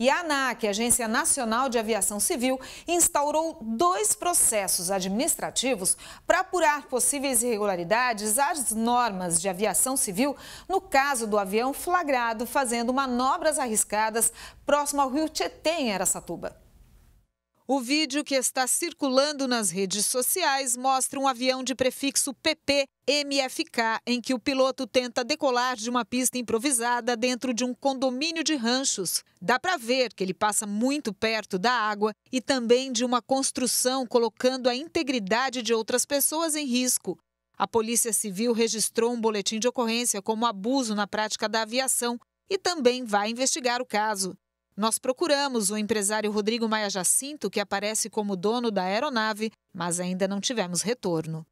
E a ANAC, Agência Nacional de Aviação Civil, instaurou dois processos administrativos para apurar possíveis irregularidades às normas de aviação civil no caso do avião flagrado fazendo manobras arriscadas próximo ao rio Tietê, em Aracatuba. O vídeo que está circulando nas redes sociais mostra um avião de prefixo PP MFK, em que o piloto tenta decolar de uma pista improvisada dentro de um condomínio de ranchos. Dá para ver que ele passa muito perto da água e também de uma construção, colocando a integridade de outras pessoas em risco. A Polícia Civil registrou um boletim de ocorrência como abuso na prática da aviação e também vai investigar o caso. Nós procuramos o empresário Rodrigo Maia Jacinto, que aparece como dono da aeronave, mas ainda não tivemos retorno.